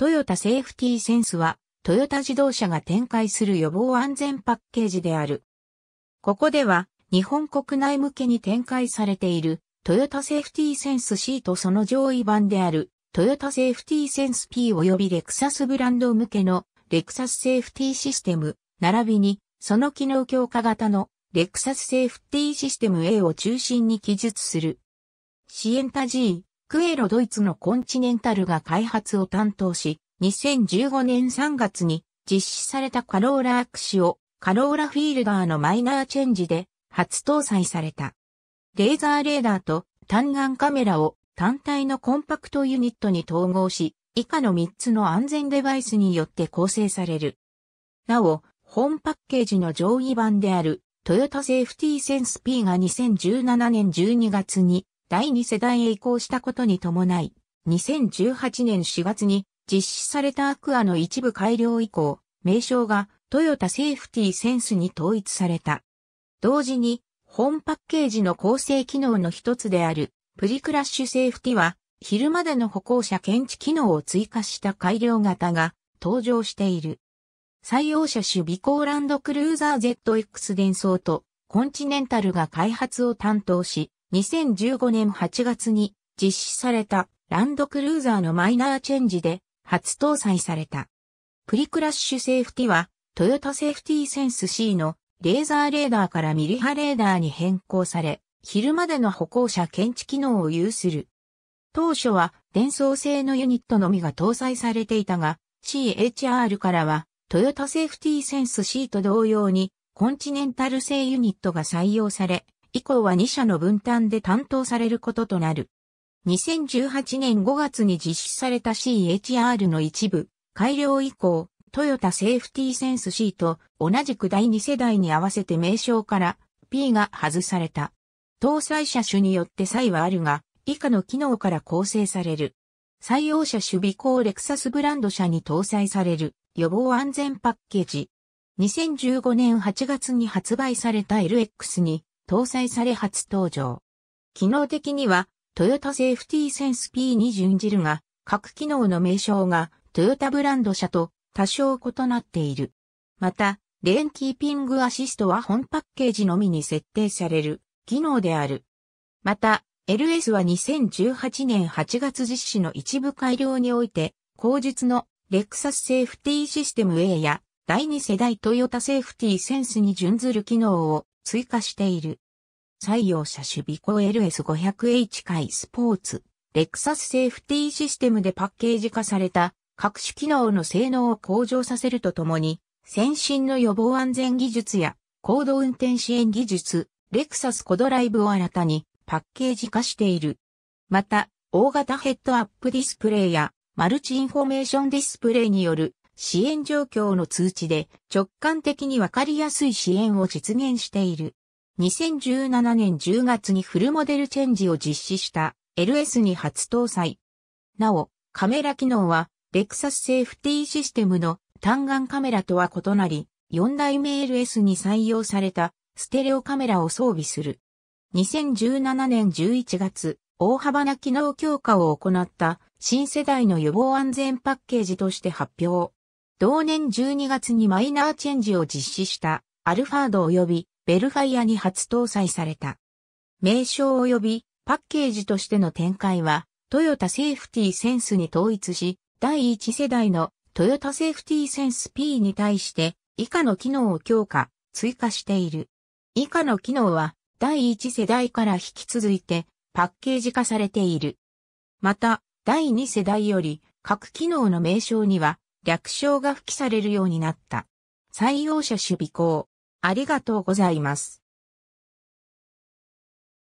トヨタセーフティーセンスは、トヨタ自動車が展開する予防安全パッケージである。ここでは、日本国内向けに展開されている、トヨタセーフティーセンス C とその上位版である、トヨタセーフティーセンス P 及びレクサスブランド向けの、レクサスセーフティーシステム、並びに、その機能強化型の、レクサスセーフティーシステム A を中心に記述する。シエンタ G、クエロドイツのコンチネンタルが開発を担当し、2015年3月に実施されたカローラアクシオ、カローラフィールダーのマイナーチェンジで初搭載された。レーザーレーダーと単眼カメラを単体のコンパクトユニットに統合し、以下の3つの安全デバイスによって構成される。なお、本パッケージの上位版であるトヨタセーフティーセンス P が2017年12月に第2世代へ移行したことに伴い、2018年4月に実施されたアクアの一部改良以降、名称がトヨタセーフティセンスに統一された。同時に、本パッケージの構成機能の一つである、プリクラッシュセーフティは、昼までの歩行者検知機能を追加した改良型が登場している。採用者種備ーランドクルーザー ZX 伝送とコンチネンタルが開発を担当し、2015年8月に実施されたランドクルーザーのマイナーチェンジで初搭載された。プリクラッシュセーフティはトヨタセーフティセンス C のレーザーレーダーからミリ波レーダーに変更され、昼までの歩行者検知機能を有する。当初は伝送性のユニットのみが搭載されていたが、CHR からはトヨタセーフティセンス C と同様にコンチネンタル製ユニットが採用され、以降は2社の分担で担当されることとなる。2018年5月に実施された CHR の一部、改良以降、トヨタセーフティーセンス C と同じく第2世代に合わせて名称から P が外された。搭載車種によって差異はあるが、以下の機能から構成される。採用者守備工レクサスブランド車に搭載される予防安全パッケージ。2015年8月に発売された LX に搭載され初登場。機能的には、トヨタセーフティーセンス P に準じるが、各機能の名称がトヨタブランド車と多少異なっている。また、レーンキーピングアシストは本パッケージのみに設定される機能である。また、LS は2018年8月実施の一部改良において、後述のレクサスセーフティーシステム A や第2世代トヨタセーフティーセンスに準ずる機能を追加している。採用者守備庫 LS500H 回スポーツ、レクサスセーフティーシステムでパッケージ化された各種機能の性能を向上させるとともに、先進の予防安全技術や高度運転支援技術、レクサスコドライブを新たにパッケージ化している。また、大型ヘッドアップディスプレイやマルチインフォメーションディスプレイによる支援状況の通知で直感的にわかりやすい支援を実現している。2017年10月にフルモデルチェンジを実施した LS に初搭載。なお、カメラ機能はレクサスセーフティーシステムの単眼カメラとは異なり、4代目 LS に採用されたステレオカメラを装備する。2017年11月、大幅な機能強化を行った新世代の予防安全パッケージとして発表。同年12月にマイナーチェンジを実施したアルファード及びベルファイアに初搭載された。名称及びパッケージとしての展開はトヨタセーフティセンスに統一し、第1世代のトヨタセーフティセンス P に対して以下の機能を強化、追加している。以下の機能は第1世代から引き続いてパッケージ化されている。また、第2世代より各機能の名称には略称が付記されるようになった。採用者守備校。ありがとうございます。